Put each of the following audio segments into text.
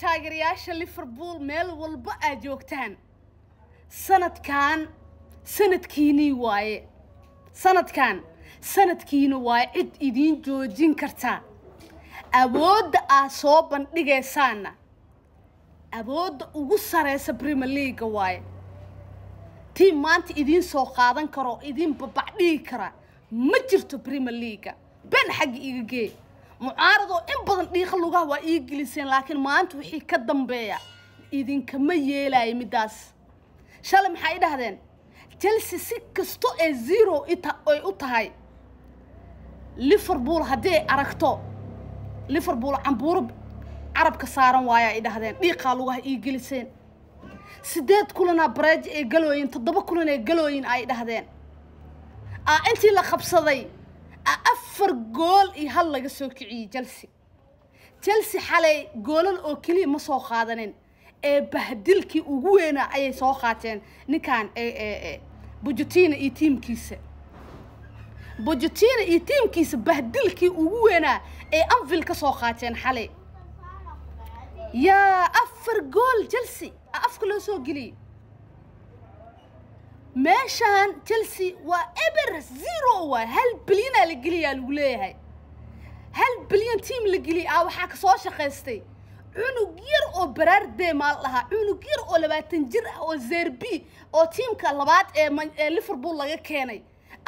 taageerayaasha liverpool meel walba aad joogtaan sanadkan sanadkiinii waaye sanadkan sanadkiina waaye cid idiin joojin karta awoodda aad soo bandhigaysaanna awoodda ugu sareysa brimer leaga waaye tiim maanta idiin soo qaadan karo idiin babacdhigi kara ma jirto brimer leaga ben xagga iga geey mucaaradoo in badan dhiiqa lugaha waa ii geliseen laakiin maanta wixii ka dambeeya idinkama yeelaayo middaas shalay maxaa i dhahdeen jelsi si kasto ee zero ay u tahay liverpool haddii ay aragto liverpool cambuuro carabka saaran waayaa i dhahdeen dhiiqaa lugaha ii geliseen sideed kulanaa bareeji ay galooyin toddoba kulan ay galooyin ay dhahdeen aa intii la qabsaday afar gool iyo hal laga soo kiciyey chelsea chelsea xalay goolal oo keliya ma soo qaadanin ee bahdilkii ugu weynaa ayay soo qaateen ninkan bujutina iyo tiimkiisa bujutina iyo tiimkiisa bahdilkii ugu weynaa ee anvil ka soo qaateen xalay yaa afar gool chelsea afka loo soo geliyey meeshaan chelsea waa eber zero waay hal bilyanaa la geliyaa lagu leeyahay hal bilyan tiam la geliya ah waxaa ka soo shaqaystay cunug yar oo baraardee maal dhahaa cunug yar oo labaatan jir ah oo zerbi oo tiimka labaad ee liverpool laga keenay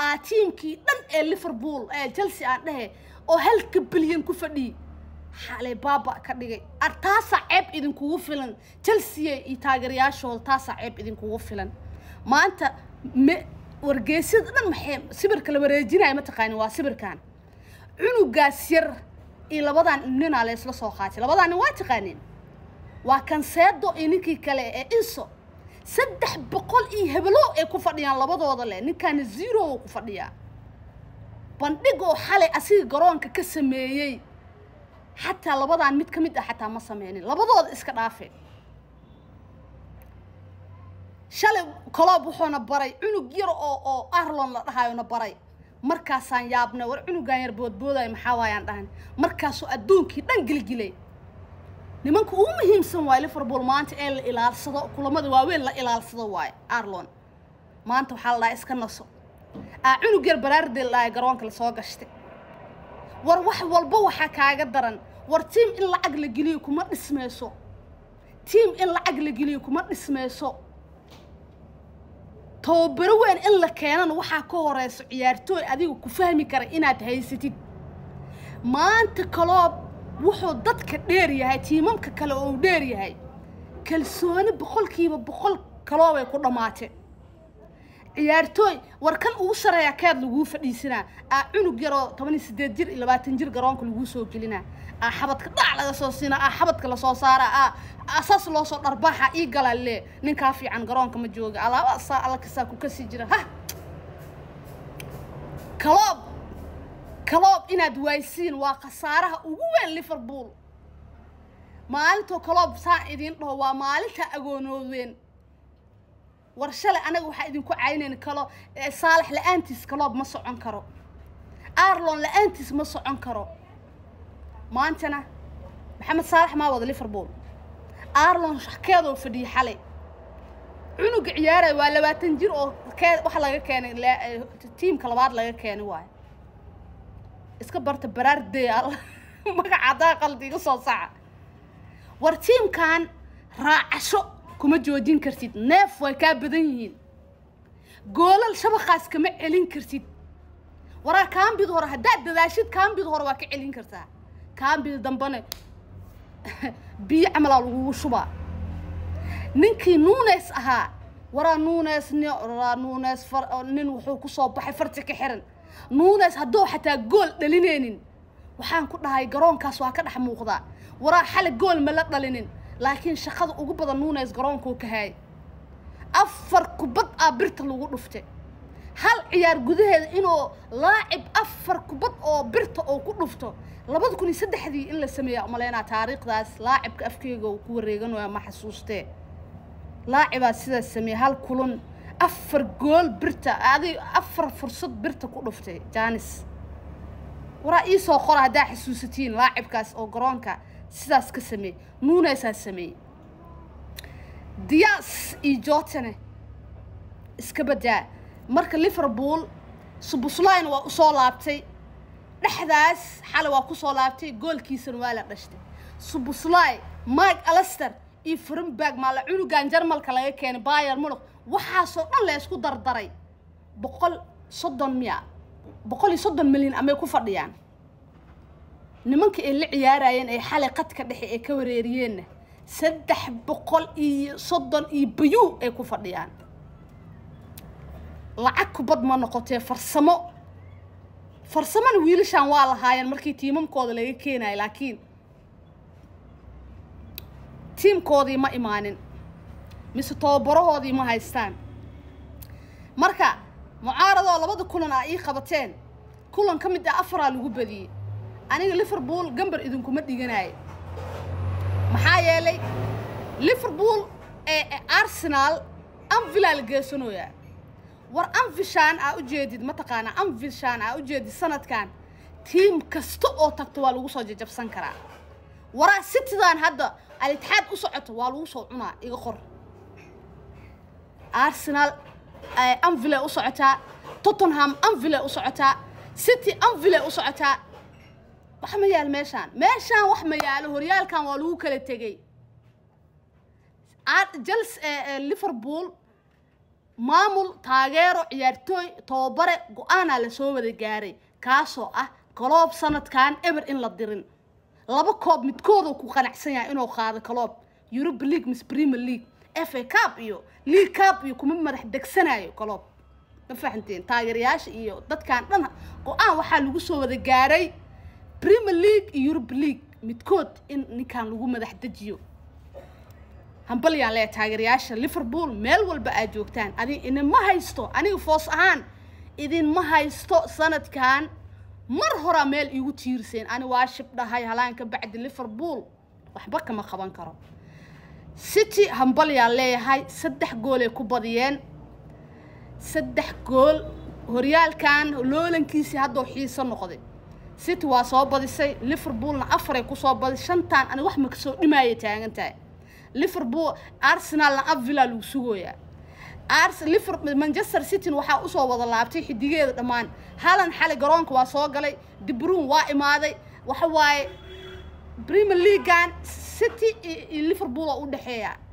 aa tiimkii dhan ee liverpool ee chelsea aan dhehe oo halka bilyan ku fadhiyay xalay baaba ka dhigay ar ceeb idinkugu filan chelsea iyo taageerayaashooda taasaa ceeb idinkugu filan maanta wargeysyada dhan maxay sibirka la wareejinaya ma mataqaani waa sibirkan cunugaas yar iyo labadan ninaa la soo qaatay labadan nin waa taqaaneen waa kanseedo iyo ninkii kale ee inso saddex boqol iyo heblo ay ku fadhiyaan labadooda leh ninkaani zero oo ku fadhiyaa bandhig oo xalay asiga garoonka ka sameeyey xataa labadan mid ka mid ah xataa ma sameynin labadooda iska dhaafeen shalay coloob wuxuuna baray cunug yar oo oo arlon la dhahayona baray markaasaan yaabnay war cunugaan yar boodboodaayo maxaa waayaan dhahan markaasuu adduunkii dhan gilgilay nimanka ugu muhiimsan waayo liverpool maanta ee la ilaalsado kulamada waaweyn la ilaalsado waayo arlon maanta waxaa la dhahay iska naso aa cunug yar baraardee la dhahay garoonka lasoo gashtay war wax walba waxaa kaaga daran war tiim in lacag la geliyo kuma dhismayso tiim in lacag la geliyo kuma dhismayso tababaro weyn in la keenana waxaa ka horeyso ciyaartooy adiga ku fahmi kara inaad haysatid maanta kaloob wuxuu dadka dheer yahay tiimamka kale oo dheer yahay kalsooni boqolkiiba boqol kaloobay ku dhammaatee ciyaartooy war kan ugu sareeya kaad laguu fadhiisanaa aa cunug yaroo tobaniyo sideed jir iyo labaatan jir garoonka laguu soo gelinaa aa xabadka dhac laga soo siinaa aa xabadka lasoo saara aa asaas loo soo dharbaaxa ii galalee ninkaa fiican garoonka ma jooga alaaba saa alakasaa ku kasii jira ha kaloob kaloob inaad waaysiin waa khasaaraha ugu weyn liverpool maalintoo kaloob saa idiin dhaho waa maalinta agoonoodeen war shale anaga waxaa idinku caynayn kalo saalax la-aantiis kaloob ma socon karo arlon la-aantiis ma socon karo maantana maxamed saalax maa wada liverpool arlon shakkeedoo fadhiyay xalay cunuga ciyaaray waa labaatan jir oo kee waxa laga keenay tiimka labaad laga keenay waay iska barta baraardeey alla magacadaa qaldi iga soo saca war tiimkan raacasho kuma joojin kartid neef way kaa badan yihiin goolal shabaqaas kama celin kartid waraa kaambid hore haddaad dadaashid kaambid hore waa ka celin kartaa kaambid dambane biyo camalaa lagugu shubaa ninkii nuuneys ahaa waraa nuuneys waraa nuuneys nin wuxuu ku soo baxay farti ka xiran nuuneys hadduu xataa gool dhalineynin waxaan ku dhahay garoonkaas waa ka dhex muuqdaa waraa xale gool ma la dhalinin laakiin shaqada ugu badan nuunays garoonkuu ka haay afar kubad aa birta lagu dhuftay hal ciyaar gudaheeda inuu laacib afar kubad oo birta oo ku dhufto labada kun iyo saddexdii in la sameeyaa umalaynaa taariikhdaas laacibka afkeyga uu ku wareeganaya ma xasuustee laacibaa sidaas sameeya hal kulan afar gool birta adi afar fursad birta ku dhuftay jaanis waraa ii soo qora haddaa xasuusatiin laacibkaas oo garoonka sidaas ka sameey nuunaysaa sameeyey diyaas iyo jootane iska badaa marka liverpool subuslayn waa usoo laabtay dhexdaas xalay waa kusoo laabtay goolkiisana waa la dhashtay subuslay mike alaster iyo frimberg maala cunugan jarmalka laga keenay bayer muluk waxaasoo dhan la isku dardaray boqol soddon miya boqol iyo soddon milyan amay ku fadhiyaan nimanka ay la ciyaarayeen ee xalay qadka dhexe ee ka wareeriyeenna saddex boqol iyo soddon iyo bayuu ay ku fadhiyaan lacag kubad ma noqotee farsamo farsamona wiilashaan waa lahaayeen markii tiimamkooda laga keenayo laakiin tiimkoodii ma imaanin mise tobabarahoodii ma haystaan marka mucaaradoo labada kulan a ii qabateen kulan ka mid ah afaraa lagu badiyey aniga liverpool gambar idinkuma dhiganayo maxaa yeelay liverpool ee arsenal anvilaa la geesanoyaa war anfishaan aa u jeedid mataqaanaa anfishaan aa u jeedid sanadkan tiim kasta oo tagta waa lagu soo jajabsan karaa waraa sitidaan hadda al-itixaad u socoto waa lagu soo cunaa iga qor arsenal anvile u socotaa tottenham anvile u socotaa city anvile u socotaa wax ma yaalo meeshaan meeshaan wax ma yaalo horyaalkan waa lagu kala tegey jals eh, eh, liverpool maamul taageero ciyaartooy tababare go-aanaa lasoo wada gaaray kaasoo ah kaloob sanadkan eber in la dirin laba koob midkoodoo ku qanacsan yahay inuu qaado kaloob europe league mis premier league f a cab iyo league cab iyo kuma madax degsanayo kaloob ma fahanteen taageerayaasha iyo dadkan dhan go-aan waxaa lagu soo wada gaaray premier league iyo eurobe league midkood in ninkan lagu madax dejiyo hambal yaan leeya taageerayaasha liverpool meel walba aad joogtaan adi idinma haysto aniga foos ahaan idin ma haysto sanadkan mar horaa meel iigu tiirseen ani waa shibdhahay halaanka bacdi liverpool waxba kama qaban karo city hambal yaan leeyahay saddex goolay ku badiyeen saddex gool horyaalkan loolankiisii haddoo xiiso noqday city waa soo badisay liverpoolna afaray kusoo badis shantaan ani wax makasoo dhimaaya taagan tahay liverpool arsenalna afvilla lagu sugooyaa manchester cityn waxaa usoo wada laabtay xidigeeda dhammaan halan xali garoonka waa soo galay dibruun waa imaaday waxa waaye premier leaguean city iyo liverpool oo u dhexeeya